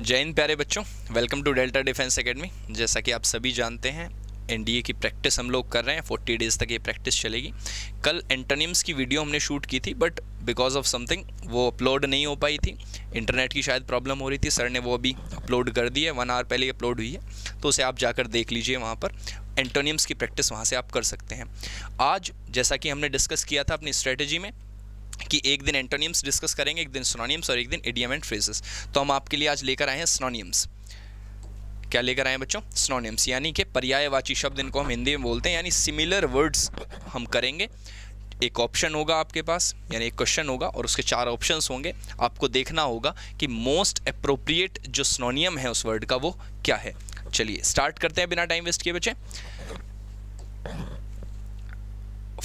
जय हिंद प्यारे बच्चों welcome to Delta defence academy जैसा कि आप सभी जानते हैं एनडीए की प्रैक्टिस हम लोग कर रहे हैं फोर्टी डेज़ तक ये प्रैक्टिस चलेगी कल एंटोनिम्स की वीडियो हमने शूट की थी बट बिकॉज ऑफ समथिंग वो अपलोड नहीं हो पाई थी इंटरनेट की शायद प्रॉब्लम हो रही थी सर ने वो अभी अपलोड कर दी है वन आवर पहले अपलोड हुई है तो उसे आप जाकर देख लीजिए वहाँ पर एंटोनियम्स की प्रैक्टिस वहाँ से आप कर सकते हैं आज जैसा कि हमने डिस्कस किया था अपनी स्ट्रेटजी में कि एक दिन एंटोनियम्स डिस्कस करेंगे एक दिन सोनोनियम्स और एक दिन एडियम एंड फ्रेजेस तो हम आपके लिए आज लेकर आए हैं सोनोनियम्स क्या लेकर आए हैं बच्चों स्नोनियम्स यानी कि पर्यायवाची शब्द इनको हम हिंदी में बोलते हैं यानी सिमिलर वर्ड्स हम करेंगे एक ऑप्शन होगा आपके पास यानी एक क्वेश्चन होगा और उसके चार ऑप्शन होंगे आपको देखना होगा कि मोस्ट अप्रोप्रिएट जो स्नोनियम है उस वर्ड का वो क्या है चलिए स्टार्ट करते हैं बिना टाइम वेस्ट किए बच्चे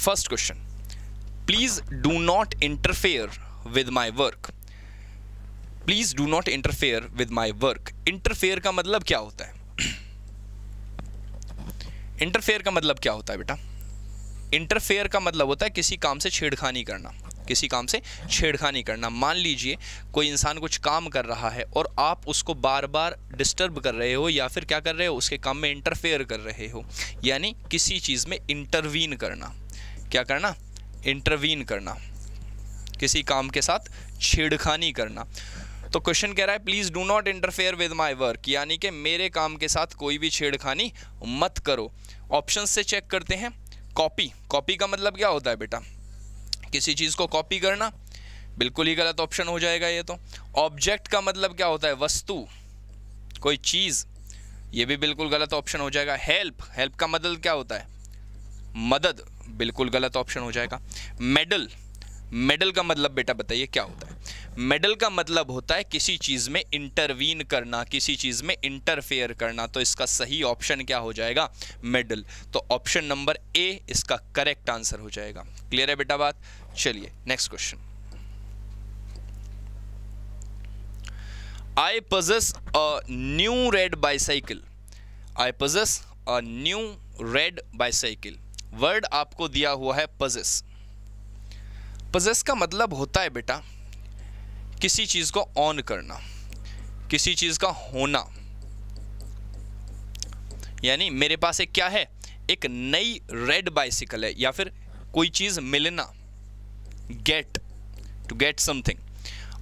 first question please do not interfere with my work please do not interfere with my work interfere का मतलब क्या होता है इंटरफेयर का मतलब क्या होता है बेटा इंटरफेयर का मतलब होता है किसी काम से छेड़खानी करना किसी काम से छेड़खानी करना मान लीजिए कोई इंसान कुछ काम कर रहा है और आप उसको बार बार डिस्टर्ब कर रहे हो या फिर क्या कर रहे हो उसके काम में इंटरफेयर कर रहे हो यानी किसी चीज़ में इंटरवीन करना क्या करना इंटरवीन करना किसी काम के साथ छेड़खानी करना तो क्वेश्चन कह रहा है please do not interfere with my work यानी कि मेरे काम के साथ कोई भी छेड़खानी मत करो ऑप्शन से चेक करते हैं कॉपी कॉपी का मतलब क्या होता है बेटा किसी चीज़ को कॉपी करना बिल्कुल ही गलत ऑप्शन हो जाएगा ये तो ऑब्जेक्ट का मतलब क्या होता है वस्तु कोई चीज़ ये भी बिल्कुल गलत ऑप्शन हो जाएगा हेल्प हेल्प का मतलब क्या होता है मदद बिल्कुल गलत ऑप्शन हो जाएगा मेडल मेडल का मतलब बेटा बताइए क्या होता है मेडल का मतलब होता है किसी चीज़ में इंटरवीन करना किसी चीज़ में इंटरफेयर करना तो इसका सही ऑप्शन क्या हो जाएगा मेडल तो ऑप्शन नंबर ए इसका करेक्ट आंसर हो जाएगा क्लियर है बेटा बात चलिए next question I possess a new red bicycle I possess a new red bicycle word आपको दिया हुआ है पजेस पजेस का मतलब होता है बेटा किसी चीज़ को ऑन करना किसी चीज़ का होना यानी मेरे पास एक क्या है एक नई रेड बाइसिकल है या फिर कोई चीज मिलना get to get something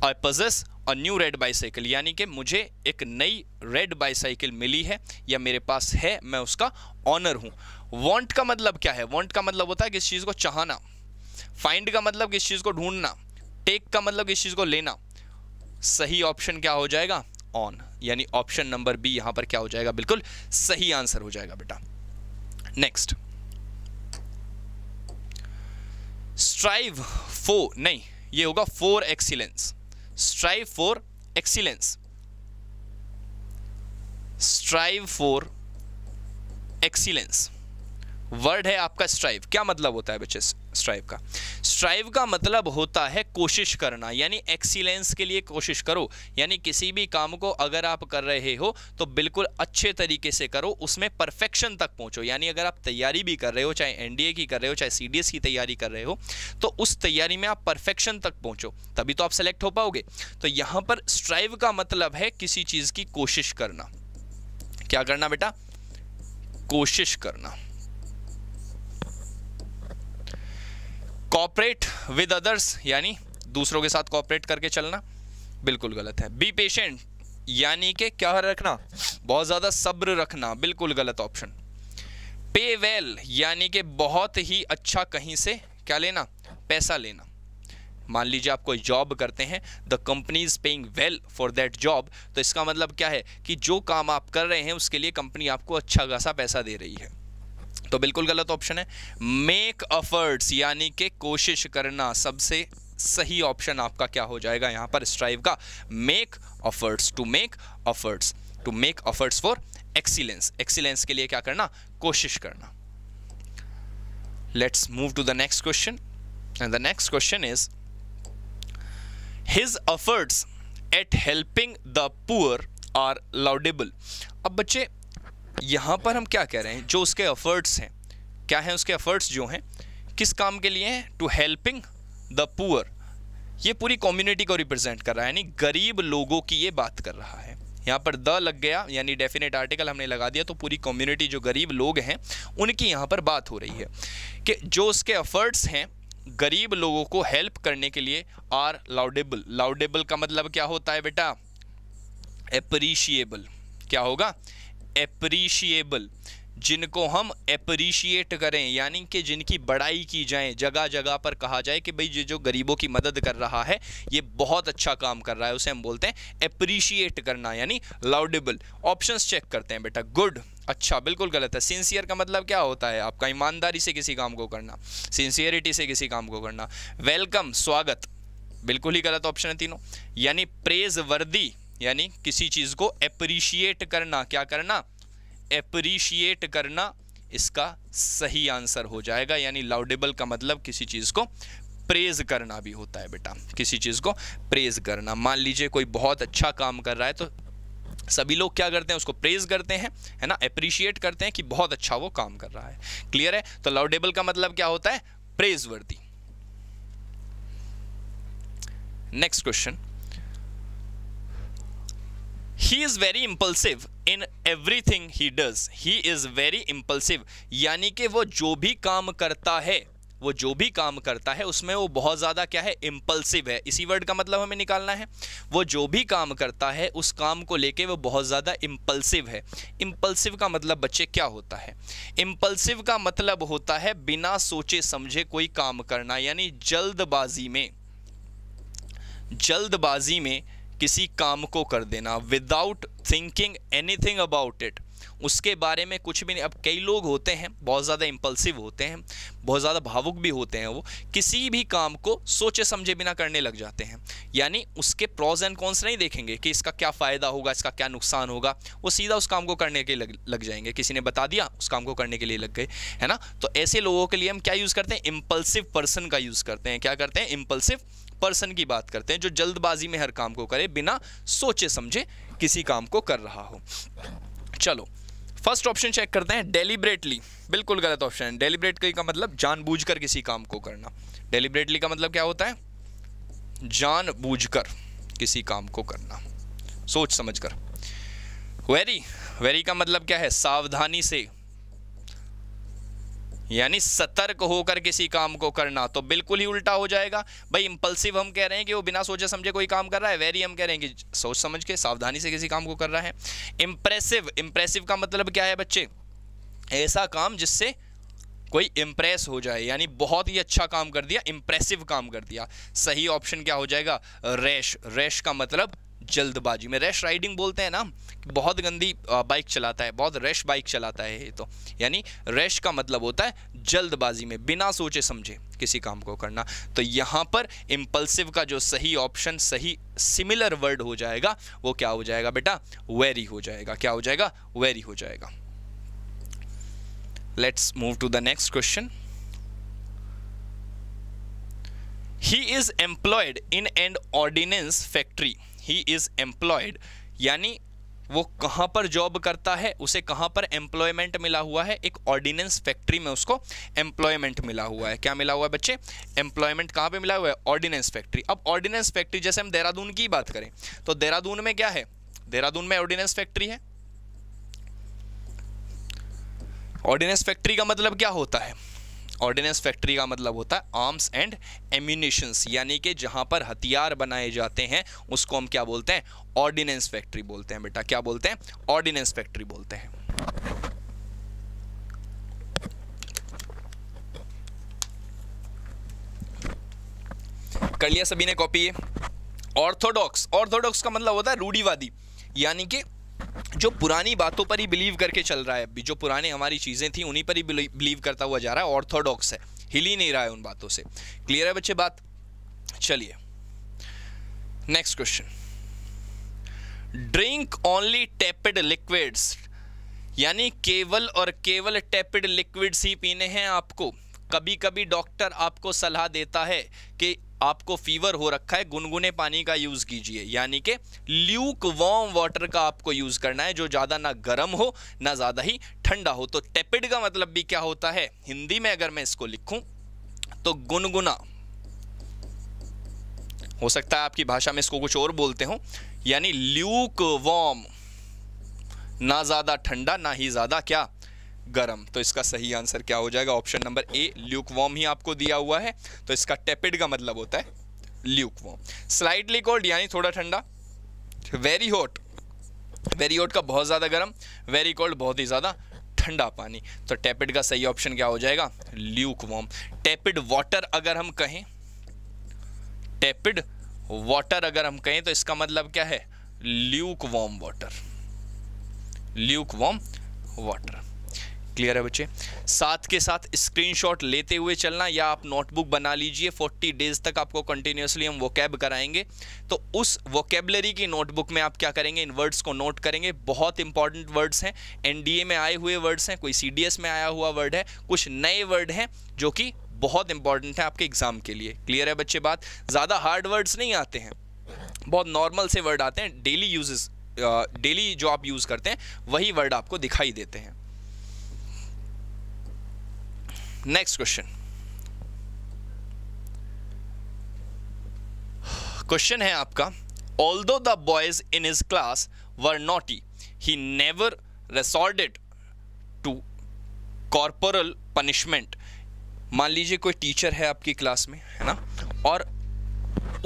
I possess a new red bicycle यानी कि मुझे एक नई रेड बाइसाइकिल मिली है या मेरे पास है मैं उसका ऑनर हूं वॉन्ट का मतलब क्या है वॉन्ट का मतलब होता है किस चीज़ को चाहना फाइंड का मतलब किस चीज़ को ढूंढना टेक का मतलब किस चीज़ को लेना सही ऑप्शन क्या हो जाएगा ऑन यानी ऑप्शन नंबर बी यहां पर क्या हो जाएगा बिल्कुल सही आंसर हो जाएगा बेटा नेक्स्ट स्ट्राइव फोर नहीं ये होगा for excellence strive for excellence strive for excellence word है आपका स्ट्राइव क्या मतलब होता है बच्चे स्ट्राइव का स्ट्राइव का मतलब होता है कोशिश करना यानी एक्सीलेंस के लिए कोशिश करो यानी किसी भी काम को अगर आप कर रहे हो तो बिल्कुल अच्छे तरीके से करो उसमें परफेक्शन तक पहुंचो यानी अगर आप तैयारी भी कर रहे हो चाहे एनडीए की कर रहे हो चाहे सीडीएस की तैयारी कर रहे हो तो उस तैयारी में आप परफेक्शन तक पहुँचो तभी तो आप सेलेक्ट हो पाओगे तो यहाँ पर स्ट्राइव का मतलब है किसी चीज़ की कोशिश करना क्या करना बेटा कोशिश करना कॉपरेट विद अदर्स यानी दूसरों के साथ कॉपरेट करके चलना बिल्कुल गलत है बी पेशेंट यानी कि क्या रखना बहुत ज़्यादा सब्र रखना बिल्कुल गलत ऑप्शन पे वेल यानी कि बहुत ही अच्छा कहीं से क्या लेना पैसा लेना मान लीजिए आप कोई जॉब करते हैं the company is paying well for that job तो इसका मतलब क्या है कि जो काम आप कर रहे हैं उसके लिए कंपनी आपको अच्छा खासा पैसा दे रही है तो बिल्कुल गलत ऑप्शन है मेक अफर्ट्स यानी कि कोशिश करना सबसे सही ऑप्शन आपका क्या हो जाएगा यहां पर स्ट्राइव का make efforts to make efforts to make efforts for excellence excellence के लिए क्या करना कोशिश करना let's move to the next question and the next question is his efforts at helping the poor are laudable अब बच्चे यहाँ पर हम क्या कह रहे हैं जो उसके एफर्ट्स हैं क्या हैं उसके एफर्ट्स जो हैं किस काम के लिए हैं टू हेल्पिंग द पुअर ये पूरी कम्युनिटी को रिप्रेजेंट कर रहा है यानी गरीब लोगों की ये बात कर रहा है यहाँ पर द लग गया यानी डेफिनेट आर्टिकल हमने लगा दिया तो पूरी कम्युनिटी जो गरीब लोग हैं उनकी यहाँ पर बात हो रही है कि जो उसके एफर्ट्स हैं गरीब लोगों को हेल्प करने के लिए आर लाउडेबल लाउडेबल का मतलब क्या होता है बेटा अप्रीशिएबल क्या होगा अप्रीशिएबल जिनको हम अप्रीशिएट करें यानी कि जिनकी बड़ाई की जाए जगह जगह पर कहा जाए कि भाई ये जो गरीबों की मदद कर रहा है ये बहुत अच्छा काम कर रहा है उसे हम बोलते हैं अप्रीशिएट करना यानी लाउडेबल ऑप्शंस चेक करते हैं बेटा गुड अच्छा बिल्कुल गलत है सिंसियर का मतलब क्या होता है आपका ईमानदारी से किसी काम को करना सिंसियरिटी से किसी काम को करना वेलकम स्वागत बिल्कुल ही गलत ऑप्शन है तीनों यानी प्रेज वर्दी यानी किसी चीज़ को अप्रिशिएट करना क्या करना अप्रिशिएट करना इसका सही आंसर हो जाएगा यानी लाउडेबल का मतलब किसी चीज़ को प्रेज करना भी होता है बेटा किसी चीज़ को प्रेज करना मान लीजिए कोई बहुत अच्छा काम कर रहा है तो सभी लोग क्या करते हैं उसको प्रेज करते हैं है ना अप्रिशिएट करते हैं कि बहुत अच्छा वो काम कर रहा है क्लियर है तो लाउडेबल का मतलब क्या होता है praiseworthy next question he is very impulsive in thing he does he is very impulsive यानी कि वो जो भी काम करता है वो जो भी काम करता है उसमें वो बहुत ज़्यादा क्या है इम्पल्सिव है इसी वर्ड का मतलब हमें निकालना है वो जो भी काम करता है उस काम को लेके वो बहुत ज़्यादा इम्पल्सिव है इम्पल्सिव का मतलब बच्चे क्या होता है इम्पल्सिव का मतलब होता है बिना सोचे समझे कोई काम करना यानी जल्दबाजी में जल्दबाजी में किसी काम को कर देना without thinking anything about it उसके बारे में कुछ भी नहीं अब कई लोग होते हैं बहुत ज़्यादा इम्पल्सिव होते हैं बहुत ज़्यादा भावुक भी होते हैं वो किसी भी काम को सोचे समझे बिना करने लग जाते हैं यानी उसके प्रॉज एंड कॉन्स नहीं देखेंगे कि इसका क्या फ़ायदा होगा इसका क्या नुकसान होगा वो सीधा उस काम को करने के लग लग जाएंगे किसी ने बता दिया उस काम को करने के लिए लग गए है ना तो ऐसे लोगों के लिए हम क्या यूज़ करते हैं इम्पल्सिव पर्सन का यूज़ करते हैं क्या करते हैं इम्पल्सिव पर्सन की बात करते हैं जो जल्दबाजी में हर काम को करे बिना सोचे समझे किसी काम को कर रहा हो चलो फर्स्ट ऑप्शन चेक करते हैं डेलीबरेटली बिल्कुल गलत ऑप्शन है डेलीबरेटली का मतलब जानबूझकर किसी काम को करना डेलीबरेटली का मतलब क्या होता है जानबूझकर किसी काम को करना सोच समझ कर वेरी वेरी का मतलब क्या है सावधानी से यानी सतर्क होकर किसी काम को करना तो बिल्कुल ही उल्टा हो जाएगा भाई इंपल्सिव हम कह रहे हैं कि वो बिना सोचे समझे कोई काम कर रहा है वेरी हम कह रहे हैं कि सोच समझ के सावधानी से किसी काम को कर रहा है इंप्रेसिव इंप्रेसिव का मतलब क्या है बच्चे ऐसा काम जिससे कोई इम्प्रेस हो जाए यानी बहुत ही अच्छा काम कर दिया इम्प्रेसिव काम कर दिया सही ऑप्शन क्या हो जाएगा रैश रैश का मतलब जल्दबाजी में रैश राइडिंग बोलते हैं ना बहुत गंदी बाइक चलाता है बहुत रैश बाइक चलाता है ये तो यानी रैश का मतलब होता है जल्दबाजी में बिना सोचे समझे किसी काम को करना तो यहाँ पर इम्पल्सिव का जो सही ऑप्शन सही सिमिलर वर्ड हो जाएगा वो क्या हो जाएगा बेटा वेरी हो जाएगा क्या हो जाएगा वेरी हो जाएगा let's move to the next question he is employed in an ordnance factory he is employed यानी वो कहाँ पर जॉब करता है उसे कहाँ पर एम्प्लॉयमेंट मिला हुआ है एक ऑर्डिनेंस फैक्ट्री में उसको एम्प्लॉयमेंट मिला हुआ है क्या मिला हुआ है बच्चे एम्प्लॉयमेंट कहाँ पे मिला हुआ है ऑर्डिनेंस फैक्ट्री अब ऑर्डिनेंस फैक्ट्री जैसे हम देहरादून की बात करें तो देहरादून में क्या है देहरादून में ऑर्डिनेंस फैक्ट्री है ऑर्डिनेंस फैक्ट्री का मतलब क्या होता है ऑर्डिनेंस फैक्ट्री का मतलब होता है आर्म्स एंड एम्यूनिशंस यानी कि जहाँ पर हथियार बनाए जाते हैं उसको हम क्या बोलते हैं ऑर्डिनेंस फैक्ट्री बोलते हैं बेटा क्या बोलते हैं ऑर्डिनेंस फैक्ट्री बोलते हैं कर लिया सभी ने कॉपी ये ऑर्थोडॉक्स ऑर्थोडॉक्स का मतलब होता है रूढ़ीवादी यानी कि जो पुरानी बातों पर ही बिलीव करके चल रहा है अभी जो पुराने हमारी चीज़ें थी उन्हीं पर ही बिलीव करता हुआ जा रहा है ऑर्थोडॉक्स है हिल ही नहीं रहा है उन बातों से क्लियर है बच्चे बात चलिए next question drink only tepid liquids यानी केवल और केवल टेपिड लिक्विड्स ही पीने हैं आपको कभी कभी डॉक्टर आपको सलाह देता है कि आपको फीवर हो रखा है गुनगुने पानी का यूज़ कीजिए यानी कि ल्यूक वॉम वाटर का आपको यूज़ करना है जो ज़्यादा ना गर्म हो ना ज़्यादा ही ठंडा हो तो टेपिड का मतलब भी क्या होता है हिंदी में अगर मैं इसको लिखूं तो गुनगुना हो सकता है आपकी भाषा में इसको कुछ और बोलते हो यानी ल्यूक वॉम ना ज़्यादा ठंडा ना ही ज़्यादा क्या गर्म तो इसका सही आंसर क्या हो जाएगा option number A lukewarm ही आपको दिया हुआ है तो इसका टेपिड का मतलब होता है ल्यूक वॉर्म स्लाइडली कोल्ड यानी थोड़ा ठंडा वेरी हॉट वेरी हॉट का बहुत ज़्यादा गर्म वेरी कोल्ड बहुत ही ज़्यादा ठंडा पानी तो टेपिड का सही ऑप्शन क्या हो जाएगा ल्यूक वॉर्म टेपिड वाटर अगर हम कहें टेपिड वाटर अगर हम कहें तो इसका मतलब क्या है lukewarm water lukewarm water clear है बच्चे साथ के साथ स्क्रीनशॉट लेते हुए चलना या आप नोटबुक बना लीजिए 40 डेज तक आपको कंटिन्यूसली हम वोकेब कराएंगे तो उस वोकेबलरी की नोटबुक में आप क्या करेंगे इन वर्ड्स को नोट करेंगे बहुत इंपॉर्टेंट वर्ड्स हैं एनडीए में आए हुए वर्ड्स हैं कोई सी में आया हुआ वर्ड है कुछ नए वर्ड हैं जो कि बहुत इंपॉर्टेंट है आपके एग्जाम के लिए क्लियर है बच्चे बात ज़्यादा हार्ड वर्ड्स नहीं आते हैं बहुत नॉर्मल से वर्ड आते हैं डेली यूजेस डेली जो आप यूज़ करते हैं वही वर्ड आपको दिखाई देते हैं नेक्स्ट क्वेश्चन क्वेश्चन है आपका although the boys in his class were naughty he never resorted to corporal punishment मान लीजिए कोई टीचर है आपकी क्लास में है ना और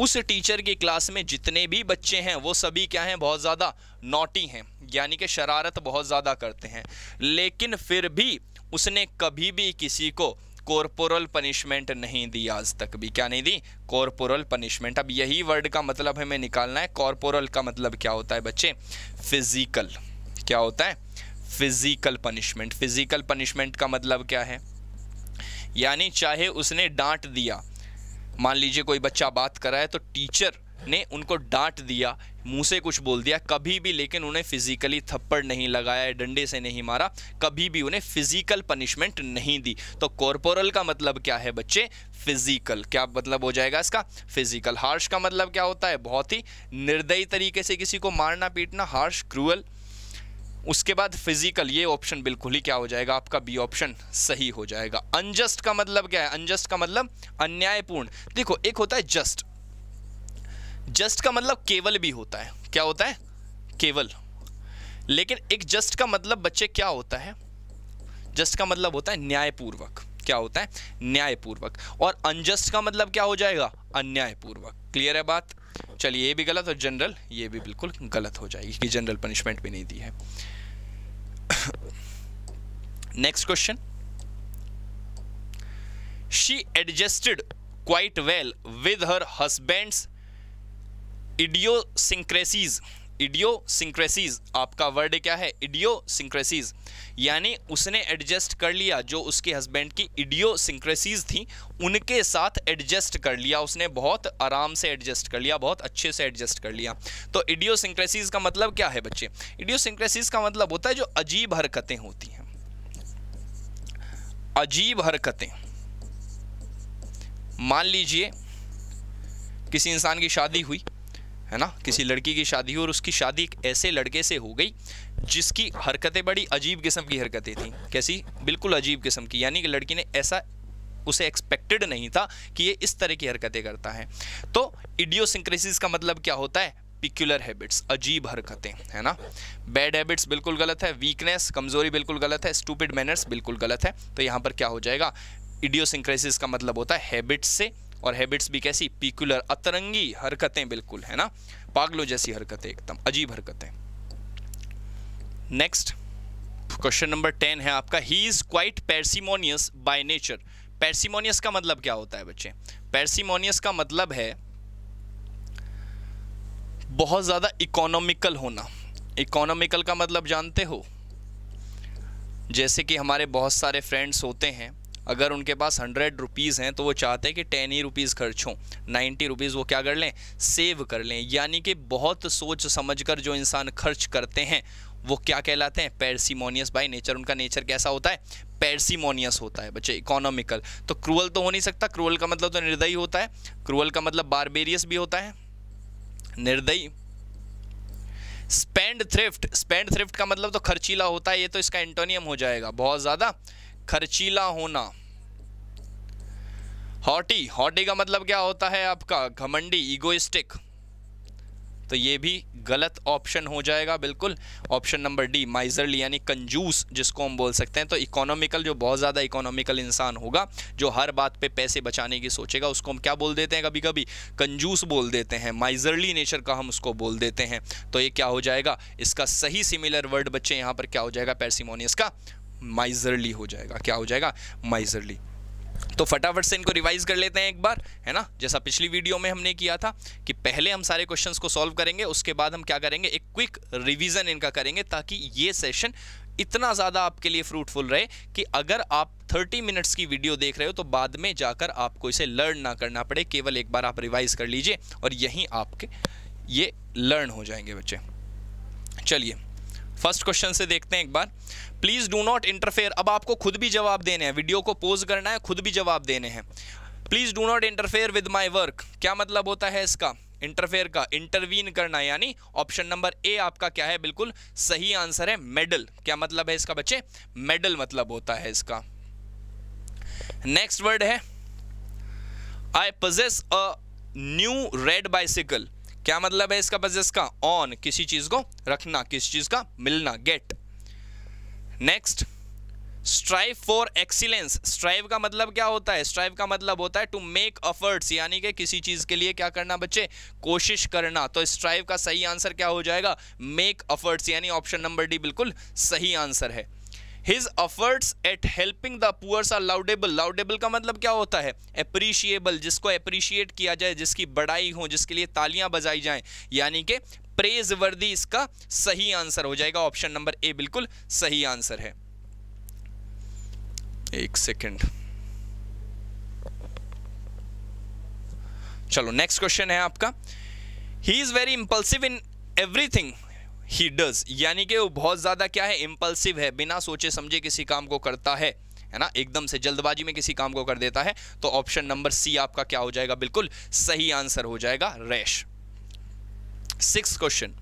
उस टीचर की क्लास में जितने भी बच्चे हैं वो सभी क्या हैं बहुत ज़्यादा नोटी हैं यानी कि शरारत बहुत ज़्यादा करते हैं लेकिन फिर भी उसने कभी भी किसी को कॉरपोरल पनिशमेंट नहीं दी आज तक भी क्या नहीं दी कॉरपोरल पनिशमेंट अब यही वर्ड का मतलब हमें निकालना है कॉरपोरल का मतलब क्या होता है बच्चे फिजिकल क्या होता है फिजिकल पनिशमेंट फिजिकल पनिशमेंट का मतलब क्या है यानी चाहे उसने डांट दिया मान लीजिए कोई बच्चा बात करा है तो टीचर ने उनको डांट दिया मुंह से कुछ बोल दिया कभी भी लेकिन उन्हें फिजिकली थप्पड़ नहीं लगाया डंडे से नहीं मारा कभी भी उन्हें फिजिकल पनिशमेंट नहीं दी तो कॉरपोरल का मतलब क्या है बच्चे फिजिकल क्या मतलब हो जाएगा इसका फिजिकल हार्श का मतलब क्या होता है बहुत ही निर्दयी तरीके से किसी को मारना पीटना हार्श क्रूअल उसके बाद फिजिकल ये ऑप्शन बिल्कुल ही क्या हो जाएगा आपका बी ऑप्शन सही हो जाएगा अनजस्ट का मतलब क्या है अनजस्ट का मतलब अन्यायपूर्ण देखो एक होता है जस्ट जस्ट का मतलब केवल भी होता है क्या होता है केवल लेकिन एक जस्ट का मतलब बच्चे क्या होता है जस्ट का मतलब होता है न्यायपूर्वक क्या होता है न्यायपूर्वक और अनजस्ट का मतलब क्या हो जाएगा अन्यायपूर्वक क्लियर है बात चलिए ये भी गलत और जनरल ये भी बिल्कुल गलत हो जाएगी कि जनरल पनिशमेंट भी नहीं दी है next question she adjusted quite well with her husband's idiosyncrasies idiosyncrasies आपका वर्ड क्या है इडियोसिंक्रेसीज यानी उसने एडजस्ट कर लिया जो उसके हस्बैंड की इडियोसिंक्रेसीज थी उनके साथ एडजस्ट कर लिया उसने बहुत आराम से एडजस्ट कर लिया बहुत अच्छे से एडजस्ट कर लिया तो इडियोसिंक्रेसीज का मतलब क्या है बच्चे इडियोसिंक्रेसीज का मतलब होता है जो अजीब हरकतें होती हैं अजीब हरकतें मान लीजिए किसी इंसान की शादी हुई है ना किसी लड़की की शादी हुई और उसकी शादी एक ऐसे लड़के से हो गई जिसकी हरकतें बड़ी अजीब किस्म की हरकतें थी कैसी बिल्कुल अजीब किस्म की यानी कि लड़की ने ऐसा उसे एक्सपेक्टेड नहीं था कि ये इस तरह की हरकतें करता है तो इडियोसिंक्रेसिस का मतलब क्या होता है पिक्युलर हैबिट्स अजीब हरकतें है ना बैड हैबिट्स बिल्कुल गलत है वीकनेस कमजोरी बिल्कुल गलत है स्टूपिड मैनर्स बिल्कुल गलत है तो यहाँ पर क्या हो जाएगा इडियोसिंक्रेसिस का मतलब होता है हैबिट्स से और हैबिट्स भी कैसी पीकुलर अतरंगी हरकतें बिल्कुल है ना पागलों जैसी हरकतें एकदम अजीब हरकतें नेक्स्ट क्वेश्चन नंबर टेन है आपका he is quite parsimonious by nature parsimonious का मतलब क्या होता है बच्चे पैरसीमोनियस का मतलब है बहुत ज़्यादा इकोनॉमिकल होना इकोनॉमिकल का मतलब जानते हो जैसे कि हमारे बहुत सारे फ्रेंड्स होते हैं अगर उनके पास हंड्रेड रुपीज़ हैं तो वो चाहते हैं कि टेन ही रुपीज़ खर्च हों नाइन्टी रुपीज़ वो क्या कर लें सेव कर लें यानी कि बहुत सोच समझ कर जो इंसान खर्च करते हैं वो क्या कहलाते हैं पैरसीमोनियस बाई नेचर उनका नेचर कैसा होता है पैरसीमोनियस होता है बच्चे इकोनॉमिकल तो क्रूअल तो हो नहीं सकता क्रूअल का मतलब तो निर्दयी होता है क्रूअल का मतलब बारबेरियस भी होता है निर्दयी स्पेंड थ्रिफ्ट स्पेंड थ्रिफ्ट का मतलब तो खर्चीला होता है ये तो इसका एंटोनियम हो जाएगा बहुत ज़्यादा खर्चीला होना हॉटी हॉटी का मतलब क्या होता है आपका घमंडी इगोइस्टिक तो ये भी गलत ऑप्शन हो जाएगा बिल्कुल ऑप्शन नंबर डी माइजरली यानी कंजूस जिसको हम बोल सकते हैं तो इकोनॉमिकल जो बहुत ज़्यादा इकोनॉमिकल इंसान होगा जो हर बात पे पैसे बचाने की सोचेगा उसको हम क्या बोल देते हैं कभी कभी कंजूस बोल देते हैं माइजरली नेचर का हम उसको बोल देते हैं तो ये क्या हो जाएगा इसका सही सिमिलर वर्ड बच्चे यहाँ पर क्या हो जाएगा पैरसीमोनियस का माइजरली हो जाएगा क्या हो जाएगा माइजरली तो फटाफट से इनको रिवाइज कर लेते हैं एक बार है ना जैसा पिछली वीडियो में हमने किया था कि पहले हम सारे क्वेश्चंस को सॉल्व करेंगे उसके बाद हम क्या करेंगे एक क्विक रिवीजन इनका करेंगे ताकि ये सेशन इतना ज़्यादा आपके लिए फ्रूटफुल रहे कि अगर आप 30 मिनट्स की वीडियो देख रहे हो तो बाद में जाकर आपको इसे लर्न ना करना पड़े केवल एक बार आप रिवाइज कर लीजिए और यहीं आपके ये लर्न हो जाएंगे बच्चे चलिए फर्स्ट क्वेश्चन से देखते हैं एक बार प्लीज डू नॉट इंटरफेयर अब आपको खुद भी जवाब देने हैं वीडियो को पोज करना है खुद भी जवाब देने हैं please do not interfere with my work क्या मतलब होता है इसका इंटरफेयर का इंटरवीन करना यानी ऑप्शन नंबर ए आपका क्या है बिल्कुल सही आंसर है मेडल क्या मतलब है इसका बच्चे मेडल मतलब होता है इसका नेक्स्ट वर्ड है I possess a new red bicycle क्या मतलब है इसका बजस का ऑन किसी चीज को रखना किसी चीज का मिलना get next strive for excellence strive का मतलब क्या होता है स्ट्राइव का मतलब होता है टू मेक अफर्ट्स यानी कि किसी चीज़ के लिए क्या करना बच्चे कोशिश करना तो स्ट्राइव का सही आंसर क्या हो जाएगा मेक अफर्ट्स यानी ऑप्शन नंबर डी बिल्कुल सही आंसर है his efforts at helping the poors are laudable laudable का मतलब क्या होता है अप्रिशिएबल जिसको अप्रिशिएट किया जाए जिसकी बड़ाई हो जिसके लिए तालियां बजाई जाएं यानी कि प्रेज वर्दी इसका सही आंसर हो जाएगा ऑप्शन नंबर ए बिल्कुल सही आंसर है एक सेकेंड चलो नेक्स्ट क्वेश्चन है आपका he is very impulsive in everything he does यानी कि वो बहुत ज़्यादा क्या है इम्पल्सिव है बिना सोचे समझे किसी काम को करता है है ना एकदम से जल्दबाजी में किसी काम को कर देता है तो ऑप्शन नंबर सी आपका क्या हो जाएगा बिल्कुल सही आंसर हो जाएगा rash six question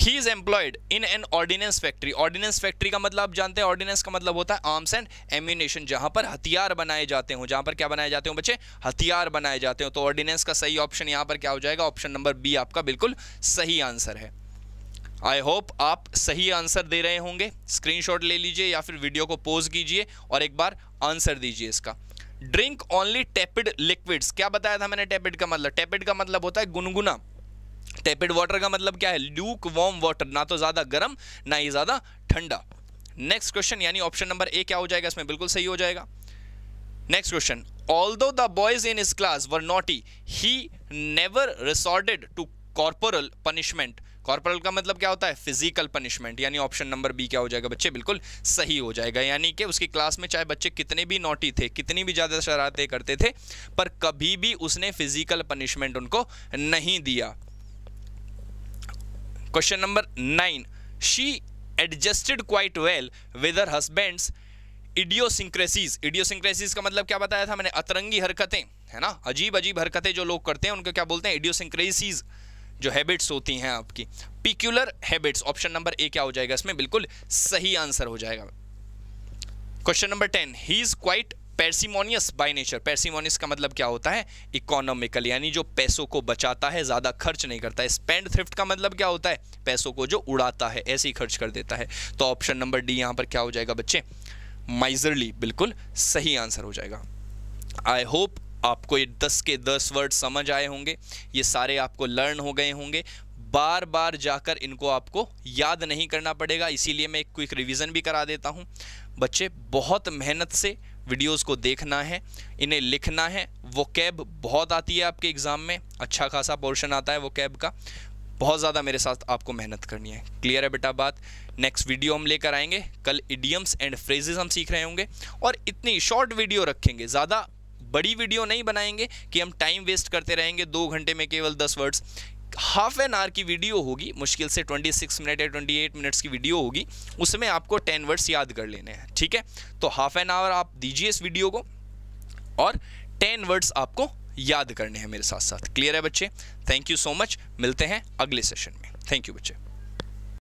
he is employed in an ordnance factory ordnance factory का मतलब आप जानते हैं ऑर्डिनेंस का मतलब होता है आर्म्स एंड एम्यूनेशन जहां पर हथियार बनाए जाते हो जहां पर क्या बनाए जाते हो बच्चे हथियार बनाए जाते हो तो ऑर्डिनेंस का सही ऑप्शन यहां पर क्या हो जाएगा ऑप्शन नंबर बी आपका बिल्कुल सही आंसर है आई होप आप सही आंसर दे रहे होंगे स्क्रीनशॉट ले लीजिए या फिर वीडियो को पोज कीजिए और एक बार आंसर दीजिए इसका ड्रिंक ओनली टेपिड लिक्विड्स क्या बताया था मैंने टेपिड का मतलब टेपिड का मतलब होता है गुनगुना टेपिड वाटर का मतलब क्या है ल्यूक वार्म वाटर ना तो ज़्यादा गर्म ना ही ज़्यादा ठंडा नेक्स्ट क्वेश्चन यानी ऑप्शन नंबर ए क्या हो जाएगा इसमें बिल्कुल सही हो जाएगा next question although the boys in his class were naughty he never resorted to corporal punishment corporal का मतलब क्या होता है फिजिकल पनिशमेंट यानी ऑप्शन नंबर बी क्या हो जाएगा बच्चे बिल्कुल सही हो जाएगा यानी कि उसकी क्लास में चाहे बच्चे कितने भी नोटी थे कितनी भी ज़्यादा शरारतें करते थे पर कभी भी उसने फिजिकल पनिशमेंट उनको नहीं दिया question number nine she adjusted quite well with her husband's idiosyncrasies idiosyncrasies का मतलब क्या बताया था मैंने अतरंगी हरकतें है ना अजीब अजीब हरकतें जो लोग करते हैं उनको क्या बोलते हैं इडियोसिंक्रेसीज़ जो हैबिट्स होती हैं आपकी peculiar habits option number A क्या हो जाएगा इसमें बिल्कुल सही आंसर हो जाएगा question number ten he is quite parsimonious by nature parsimonious का मतलब क्या होता है इकोनॉमिकल यानी जो पैसों को बचाता है ज़्यादा खर्च नहीं करता है स्पेंड थ्रिफ्ट का मतलब क्या होता है पैसों को जो उड़ाता है ऐसे ही खर्च कर देता है तो ऑप्शन नंबर डी यहाँ पर क्या हो जाएगा बच्चे माइजरली बिल्कुल सही आंसर हो जाएगा आई होप आपको ये दस के दस वर्ड समझ आए होंगे ये सारे आपको लर्न हो गए होंगे बार बार जाकर इनको आपको याद नहीं करना पड़ेगा इसीलिए मैं एक क्विक रिवीजन भी करा देता हूँ बच्चे बहुत मेहनत से वीडियोस को देखना है इन्हें लिखना है वो कैब बहुत आती है आपके एग्ज़ाम में अच्छा खासा पोर्शन आता है वो कैब का बहुत ज़्यादा मेरे साथ आपको मेहनत करनी है क्लियर है बेटा बात नेक्स्ट वीडियो हम लेकर आएंगे कल इडियम्स एंड फ्रेजेस हम सीख रहे होंगे और इतनी शॉर्ट वीडियो रखेंगे ज़्यादा बड़ी वीडियो नहीं बनाएंगे कि हम टाइम वेस्ट करते रहेंगे दो घंटे में केवल दस वर्ड्स हाफ एन आवर की वीडियो होगी मुश्किल से 26 मिनट या 28 मिनट्स की वीडियो होगी उसमें आपको 10 वर्ड्स याद कर लेने हैं ठीक है तो हाफ एन आवर आप दीजिए इस वीडियो को और 10 वर्ड्स आपको याद करने हैं मेरे साथ साथ क्लियर है बच्चे थैंक यू सो मच मिलते हैं अगले सेशन में थैंक यू बच्चे